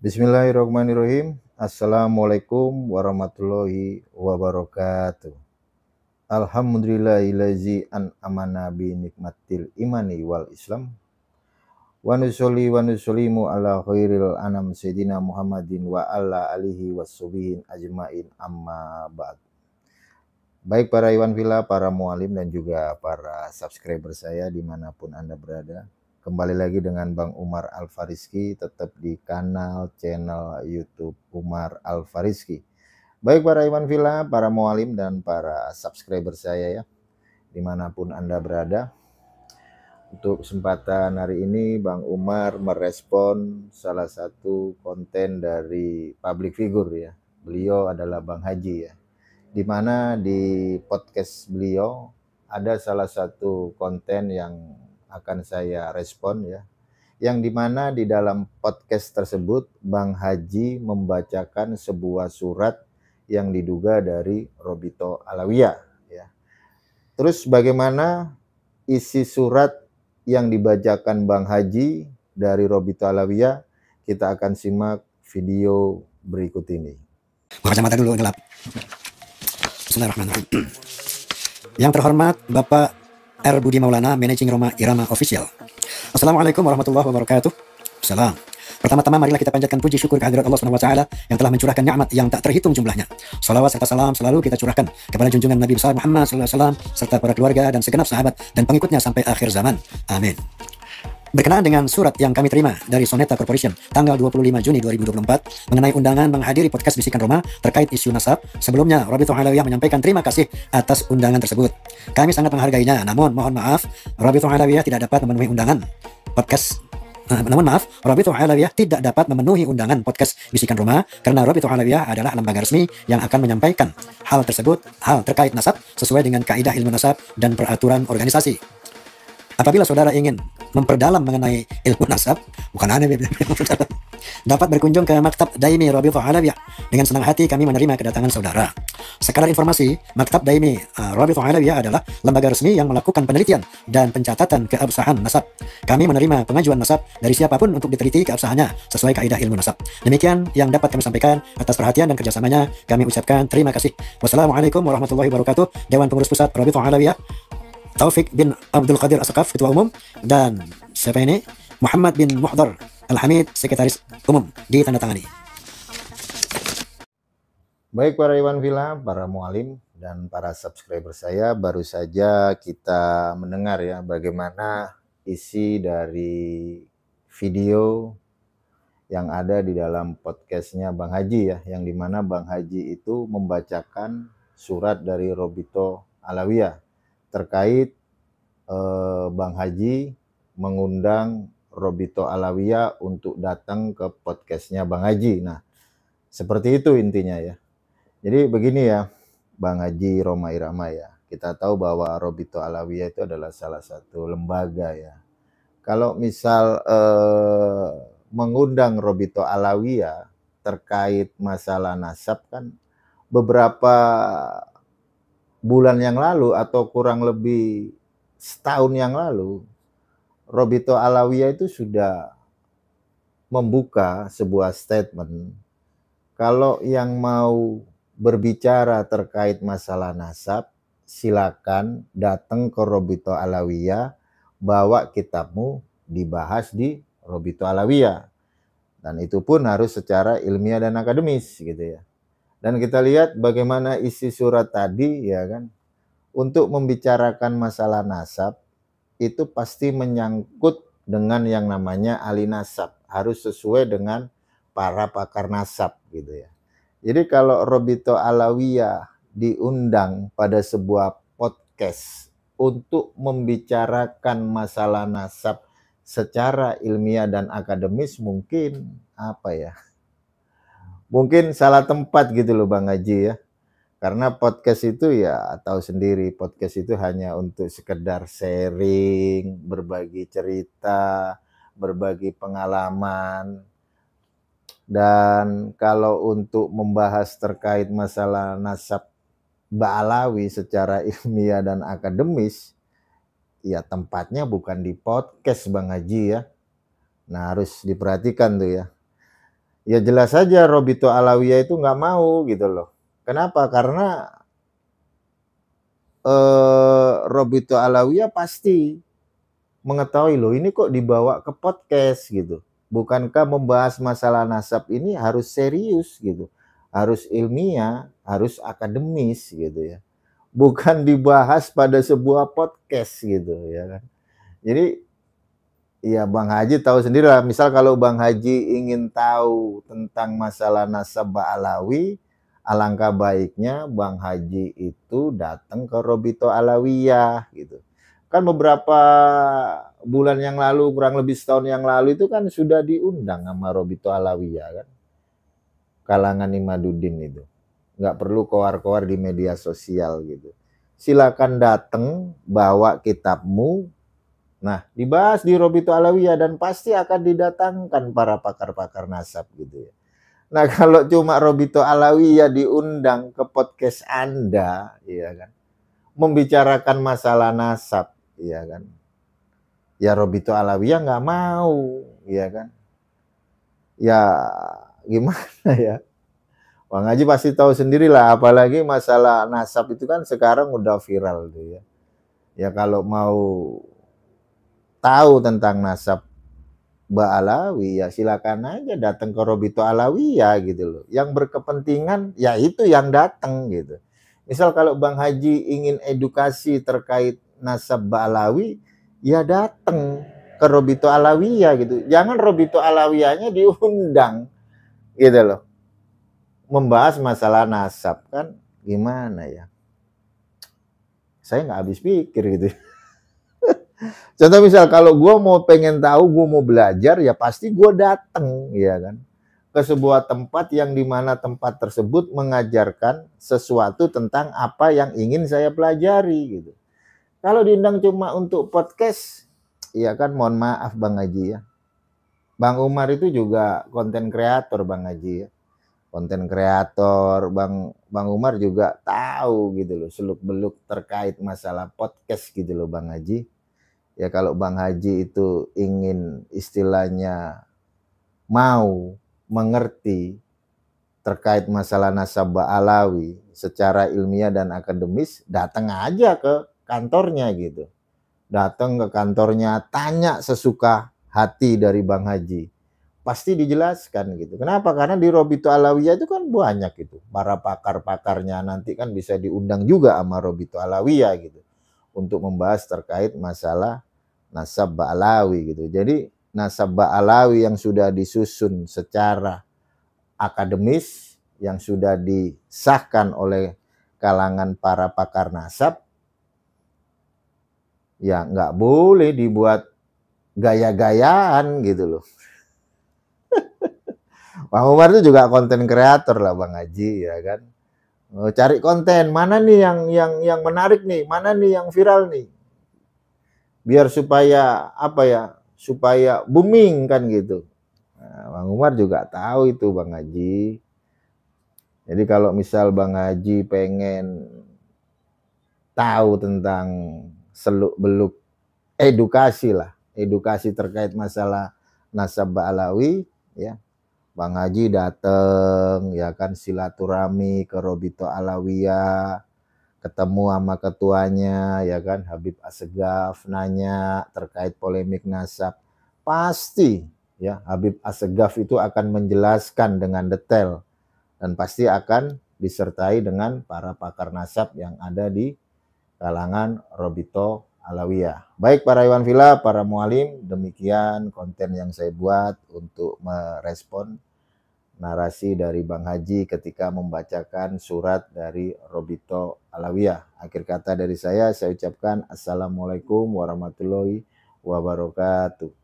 Bismillahirrahmanirrahim. Assalamualaikum warahmatullahi wabarakatuh. Alhamdulillahilazi an amana bi nikmatil imani wal islam. Wa nusolli wa nusollimu ala khairil anam sayyidina Muhammadin wa ala alihi wassubihin ajmain amma ba'd. Baik para Iwan Villa, para mualim dan juga para subscriber saya dimanapun Anda berada. Kembali lagi dengan Bang Umar Alfariski tetap di kanal channel YouTube Umar Alfariski. Baik para Iman Villa, para Mualim dan para subscriber saya ya, dimanapun Anda berada. Untuk kesempatan hari ini Bang Umar merespon salah satu konten dari public figure ya. Beliau adalah Bang Haji ya. Dimana di podcast beliau ada salah satu konten yang akan saya respon ya. Yang dimana di dalam podcast tersebut Bang Haji membacakan sebuah surat yang diduga dari Robito Alawiyah ya. Terus bagaimana isi surat yang dibacakan Bang Haji dari Robito Alawiyah kita akan simak video berikut ini. Kacamata dulu gelap. Bismillahirrahmanirrahim. Yang terhormat Bapak R. Budi Maulana, Managing Roma Irama Official. Assalamualaikum warahmatullahi wabarakatuh. Salam. Pertama-tama marilah kita panjatkan puji syukur kehadirat Allah SWT yang telah mencurahkan nikmat yang tak terhitung jumlahnya. Salawat serta salam selalu kita curahkan kepada junjungan Nabi besar Muhammad sallallahu alaihi wasallam serta para keluarga dan segenap sahabat dan pengikutnya sampai akhir zaman. Amin. Berkenaan dengan surat yang kami terima dari Soneta Corporation tanggal 25 Juni 2024 mengenai undangan menghadiri podcast Bisikan Roma terkait isu nasab, sebelumnya Robito Halawiyah menyampaikan terima kasih atas undangan tersebut. Kami sangat menghargainya, namun mohon maaf, Robito Halawiyah tidak dapat memenuhi undangan podcast Uh, namun maaf, Rabito Alawiyah tidak dapat memenuhi undangan podcast Bisikan Roma karena Rabito Alawiyah adalah lembaga resmi yang akan menyampaikan hal tersebut, hal terkait nasab sesuai dengan kaidah ilmu nasab dan peraturan organisasi. Apabila saudara ingin memperdalam mengenai ilmu nasab, bukan aneh memperdalam. Dapat berkunjung ke Maktab Daimi Rabi'ah Alawi. Dengan senang hati kami menerima kedatangan saudara. Sekadar informasi, Maktab Daimi uh, Rabi'ah adalah lembaga resmi yang melakukan penelitian dan pencatatan keabsahan nasab. Kami menerima pengajuan nasab dari siapapun untuk diteliti keabsahannya sesuai kaidah ilmu nasab. Demikian yang dapat kami sampaikan atas perhatian dan kerjasamanya. Kami ucapkan terima kasih. Wassalamualaikum warahmatullahi wabarakatuh. Dewan Pengurus Pusat Rabi'ah Alawi. Taufik bin Abdul Qadir Asakaf ketua umum dan siapa ini Muhammad bin Muhdar Al-Hamid sekretaris umum ditandatangani Baik para Iwan Villa, para mualim dan para subscriber saya baru saja kita mendengar ya bagaimana isi dari video yang ada di dalam podcastnya Bang Haji ya, yang dimana Bang Haji itu membacakan surat dari Robito Alawiyah terkait eh, Bang Haji mengundang Robito Alawia untuk datang ke podcastnya Bang Haji. Nah, seperti itu intinya ya. Jadi begini ya, Bang Haji Roma Irama ya. Kita tahu bahwa Robito Alawia itu adalah salah satu lembaga ya. Kalau misal eh, mengundang Robito Alawia terkait masalah nasab kan beberapa bulan yang lalu atau kurang lebih setahun yang lalu, Robito Alawiyah itu sudah membuka sebuah statement kalau yang mau berbicara terkait masalah nasab silakan datang ke Robito Alawiyah bawa kitabmu dibahas di Robito Alawiyah dan itu pun harus secara ilmiah dan akademis gitu ya. Dan kita lihat bagaimana isi surat tadi ya kan. Untuk membicarakan masalah nasab itu pasti menyangkut dengan yang namanya ahli nasab, harus sesuai dengan para pakar nasab gitu ya. Jadi kalau Robito Alawiyah diundang pada sebuah podcast untuk membicarakan masalah nasab secara ilmiah dan akademis mungkin apa ya? mungkin salah tempat gitu loh Bang Haji ya. Karena podcast itu ya tahu sendiri, podcast itu hanya untuk sekedar sharing, berbagi cerita, berbagi pengalaman. Dan kalau untuk membahas terkait masalah nasab Ba'alawi secara ilmiah dan akademis, ya tempatnya bukan di podcast Bang Haji ya. Nah harus diperhatikan tuh ya ya jelas saja Robito Alawiyah itu nggak mau gitu loh. Kenapa? Karena eh, Robito Alawiyah pasti mengetahui loh ini kok dibawa ke podcast gitu. Bukankah membahas masalah nasab ini harus serius gitu. Harus ilmiah, harus akademis gitu ya. Bukan dibahas pada sebuah podcast gitu ya kan. Jadi Iya, Bang Haji tahu sendiri lah. Misal kalau Bang Haji ingin tahu tentang masalah nasabah Alawi, alangkah baiknya Bang Haji itu datang ke Robito Alawiyah gitu. Kan beberapa bulan yang lalu, kurang lebih setahun yang lalu itu kan sudah diundang sama Robito Alawiyah kan. Kalangan Imadudin itu. Nggak perlu koar-koar di media sosial gitu. Silakan datang, bawa kitabmu, Nah, dibahas di Robito Alawiyah dan pasti akan didatangkan para pakar-pakar nasab gitu ya. Nah, kalau cuma Robito Alawiyah diundang ke podcast Anda, ya kan. Membicarakan masalah nasab, ya kan. Ya Robito Alawiyah nggak mau, ya kan. Ya gimana ya? Bang Haji pasti tahu sendirilah, apalagi masalah nasab itu kan sekarang udah viral tuh ya. Ya kalau mau tahu tentang nasab Baalawi ya silakan aja datang ke Robito Alawi ya gitu loh. Yang berkepentingan ya itu yang datang gitu. Misal kalau Bang Haji ingin edukasi terkait nasab Ba'alawi, ya datang ke Robito Alawi ya gitu. Jangan Robito Alawiyahnya diundang gitu loh. Membahas masalah nasab kan gimana ya? Saya nggak habis pikir gitu. Contoh misal kalau gue mau pengen tahu, gue mau belajar, ya pasti gue datang, ya kan, ke sebuah tempat yang dimana tempat tersebut mengajarkan sesuatu tentang apa yang ingin saya pelajari, gitu. Kalau diundang cuma untuk podcast, ya kan, mohon maaf Bang Haji ya. Bang Umar itu juga konten kreator Bang Haji ya. Konten kreator Bang Bang Umar juga tahu gitu loh seluk beluk terkait masalah podcast gitu loh Bang Haji ya kalau Bang Haji itu ingin istilahnya mau mengerti terkait masalah nasabah alawi secara ilmiah dan akademis datang aja ke kantornya gitu datang ke kantornya tanya sesuka hati dari Bang Haji pasti dijelaskan gitu kenapa karena di Robito Alawiyah itu kan banyak itu para pakar-pakarnya nanti kan bisa diundang juga sama Robito Alawiyah gitu untuk membahas terkait masalah nasab ba'alawi gitu. Jadi nasab ba'alawi yang sudah disusun secara akademis yang sudah disahkan oleh kalangan para pakar nasab ya nggak boleh dibuat gaya-gayaan gitu loh. Pak Umar itu juga konten kreator lah Bang Haji ya kan. Eh, cari konten mana nih yang yang yang menarik nih mana nih yang viral nih biar supaya apa ya supaya booming kan gitu nah, bang Umar juga tahu itu bang Haji jadi kalau misal bang Haji pengen tahu tentang seluk beluk edukasi lah edukasi terkait masalah nasabah alawi ya Bang Haji dateng ya kan silaturahmi ke Robito Alawiyah ketemu sama ketuanya ya kan Habib Asegaf nanya terkait polemik nasab pasti ya Habib Asegaf itu akan menjelaskan dengan detail dan pasti akan disertai dengan para pakar nasab yang ada di kalangan Robito Alawiyah. Baik para Iwan Villa, para mualim, demikian konten yang saya buat untuk merespon narasi dari Bang Haji ketika membacakan surat dari Robito Alawiyah. Akhir kata dari saya, saya ucapkan Assalamualaikum warahmatullahi wabarakatuh.